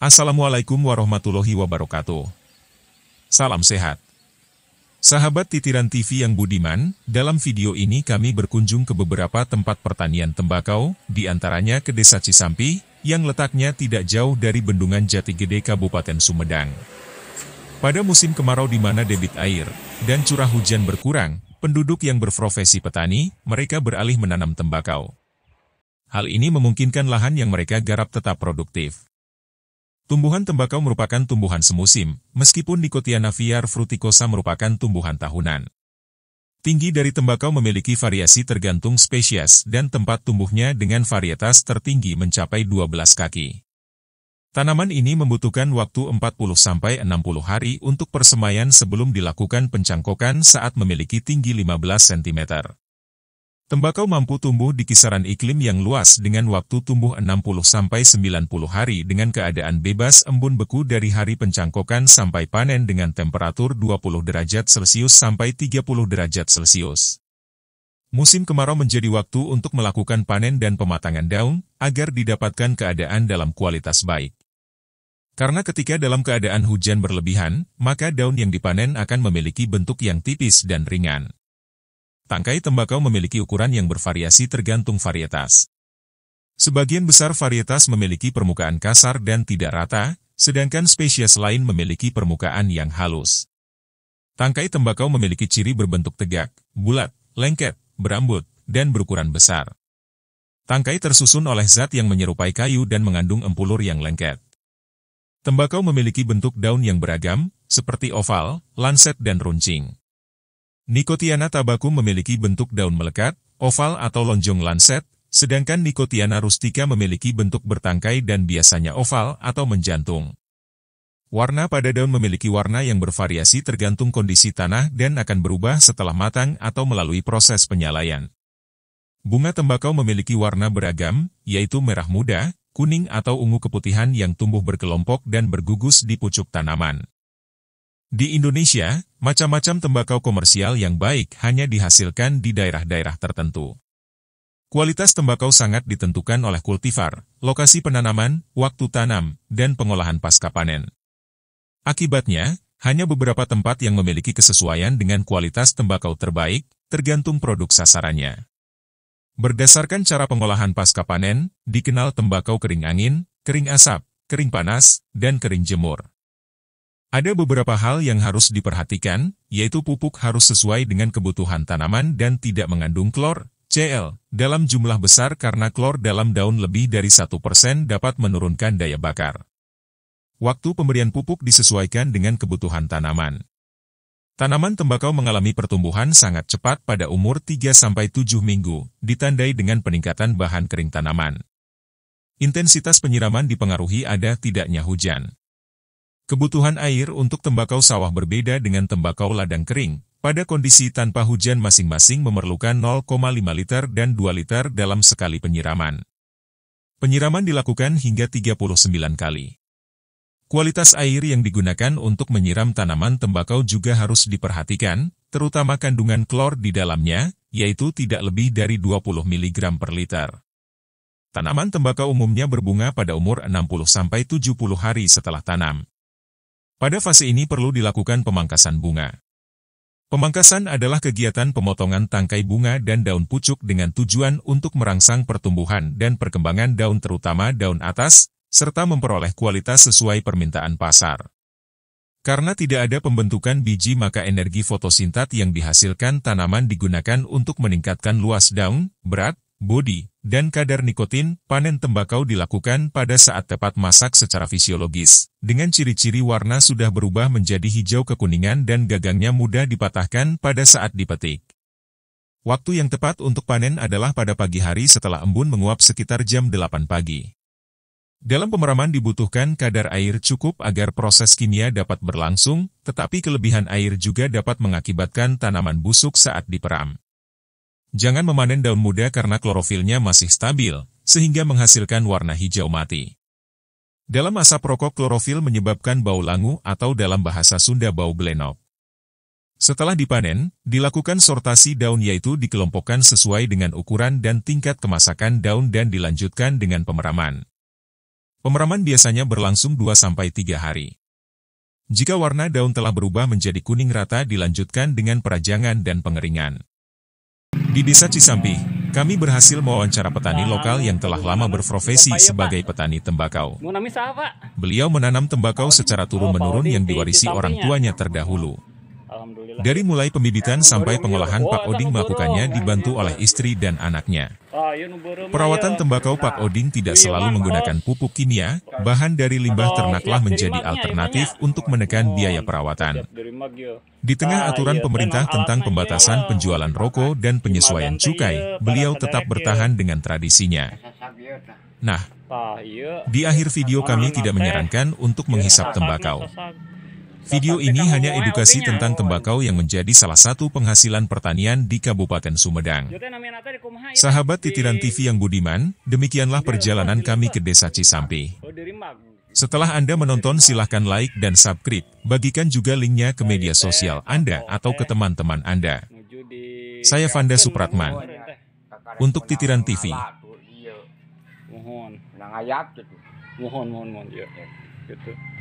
Assalamualaikum warahmatullahi wabarakatuh. Salam sehat. Sahabat Titiran TV yang budiman, dalam video ini kami berkunjung ke beberapa tempat pertanian tembakau, di antaranya ke Desa Cisampi, yang letaknya tidak jauh dari Bendungan Jati Gede Kabupaten Sumedang. Pada musim kemarau di mana debit air dan curah hujan berkurang, penduduk yang berprofesi petani, mereka beralih menanam tembakau. Hal ini memungkinkan lahan yang mereka garap tetap produktif. Tumbuhan tembakau merupakan tumbuhan semusim, meskipun Nicotiana viar fruticosa merupakan tumbuhan tahunan. Tinggi dari tembakau memiliki variasi tergantung spesies dan tempat tumbuhnya dengan varietas tertinggi mencapai 12 kaki. Tanaman ini membutuhkan waktu 40-60 hari untuk persemaian sebelum dilakukan pencangkokan saat memiliki tinggi 15 cm. Tembakau mampu tumbuh di kisaran iklim yang luas dengan waktu tumbuh 60-90 hari dengan keadaan bebas embun beku dari hari pencangkokan sampai panen dengan temperatur 20 derajat Celcius sampai 30 derajat Celcius. Musim kemarau menjadi waktu untuk melakukan panen dan pematangan daun, agar didapatkan keadaan dalam kualitas baik. Karena ketika dalam keadaan hujan berlebihan, maka daun yang dipanen akan memiliki bentuk yang tipis dan ringan. Tangkai tembakau memiliki ukuran yang bervariasi tergantung varietas. Sebagian besar varietas memiliki permukaan kasar dan tidak rata, sedangkan spesies lain memiliki permukaan yang halus. Tangkai tembakau memiliki ciri berbentuk tegak, bulat, lengket, berambut, dan berukuran besar. Tangkai tersusun oleh zat yang menyerupai kayu dan mengandung empulur yang lengket. Tembakau memiliki bentuk daun yang beragam, seperti oval, lanset, dan runcing. Nikotiana tabacum memiliki bentuk daun melekat, oval atau lonjong lancet, sedangkan Nikotiana rustica memiliki bentuk bertangkai dan biasanya oval atau menjantung. Warna pada daun memiliki warna yang bervariasi tergantung kondisi tanah dan akan berubah setelah matang atau melalui proses penyalayan. Bunga tembakau memiliki warna beragam, yaitu merah muda, kuning atau ungu keputihan yang tumbuh berkelompok dan bergugus di pucuk tanaman. Di Indonesia, macam-macam tembakau komersial yang baik hanya dihasilkan di daerah-daerah tertentu. Kualitas tembakau sangat ditentukan oleh kultivar, lokasi penanaman, waktu tanam, dan pengolahan pasca panen. Akibatnya, hanya beberapa tempat yang memiliki kesesuaian dengan kualitas tembakau terbaik, tergantung produk sasarannya. Berdasarkan cara pengolahan pasca panen, dikenal tembakau kering angin, kering asap, kering panas, dan kering jemur. Ada beberapa hal yang harus diperhatikan, yaitu pupuk harus sesuai dengan kebutuhan tanaman dan tidak mengandung klor, Cl, dalam jumlah besar karena klor dalam daun lebih dari 1% dapat menurunkan daya bakar. Waktu pemberian pupuk disesuaikan dengan kebutuhan tanaman. Tanaman tembakau mengalami pertumbuhan sangat cepat pada umur 3-7 minggu, ditandai dengan peningkatan bahan kering tanaman. Intensitas penyiraman dipengaruhi ada tidaknya hujan. Kebutuhan air untuk tembakau sawah berbeda dengan tembakau ladang kering. Pada kondisi tanpa hujan masing-masing memerlukan 0,5 liter dan 2 liter dalam sekali penyiraman. Penyiraman dilakukan hingga 39 kali. Kualitas air yang digunakan untuk menyiram tanaman tembakau juga harus diperhatikan, terutama kandungan klor di dalamnya, yaitu tidak lebih dari 20 mg per liter. Tanaman tembakau umumnya berbunga pada umur 60-70 hari setelah tanam. Pada fase ini perlu dilakukan pemangkasan bunga. Pemangkasan adalah kegiatan pemotongan tangkai bunga dan daun pucuk dengan tujuan untuk merangsang pertumbuhan dan perkembangan daun terutama daun atas, serta memperoleh kualitas sesuai permintaan pasar. Karena tidak ada pembentukan biji maka energi fotosintat yang dihasilkan tanaman digunakan untuk meningkatkan luas daun, berat, bodi, dan kadar nikotin, panen tembakau dilakukan pada saat tepat masak secara fisiologis. Dengan ciri-ciri warna sudah berubah menjadi hijau kekuningan dan gagangnya mudah dipatahkan pada saat dipetik. Waktu yang tepat untuk panen adalah pada pagi hari setelah embun menguap sekitar jam 8 pagi. Dalam pemeraman dibutuhkan kadar air cukup agar proses kimia dapat berlangsung, tetapi kelebihan air juga dapat mengakibatkan tanaman busuk saat diperam. Jangan memanen daun muda karena klorofilnya masih stabil, sehingga menghasilkan warna hijau mati. Dalam asap rokok klorofil menyebabkan bau langu atau dalam bahasa Sunda bau glenok. Setelah dipanen, dilakukan sortasi daun yaitu dikelompokkan sesuai dengan ukuran dan tingkat kemasakan daun dan dilanjutkan dengan pemeraman. Pemeraman biasanya berlangsung 2-3 hari. Jika warna daun telah berubah menjadi kuning rata dilanjutkan dengan perajangan dan pengeringan. Di desa Cisampi, kami berhasil mewawancara petani lokal yang telah lama berprofesi sebagai petani tembakau. Beliau menanam tembakau secara turun-menurun yang diwarisi orang tuanya terdahulu. Dari mulai pembibitan sampai pengolahan Pak Oding melakukannya dibantu oleh istri dan anaknya. Ah, iya, perawatan tembakau Pak Oding tidak selalu menggunakan pupuk kimia, bahan dari limbah ternaklah menjadi alternatif untuk menekan biaya perawatan. Di tengah ah, aturan iya, pemerintah tentang pembatasan penjualan rokok dan penyesuaian cukai, iya, beliau tetap bertahan dengan tradisinya. Nah, ah, di akhir video kami tidak menyarankan untuk menghisap tembakau. Video ini hanya edukasi tentang tembakau yang menjadi salah satu penghasilan pertanian di Kabupaten Sumedang. Ya, Sahabat titiran TV yang budiman, demikianlah perjalanan kami ke Desa Cisampi. Oh, Setelah Anda menonton silahkan like dan subscribe, bagikan juga linknya ke media sosial Anda atau ke teman-teman Anda. Saya Vanda Supratman. Untuk Titiran TV. Gitu. Mohon, mohon, mohon. Iya, iya. Gitu.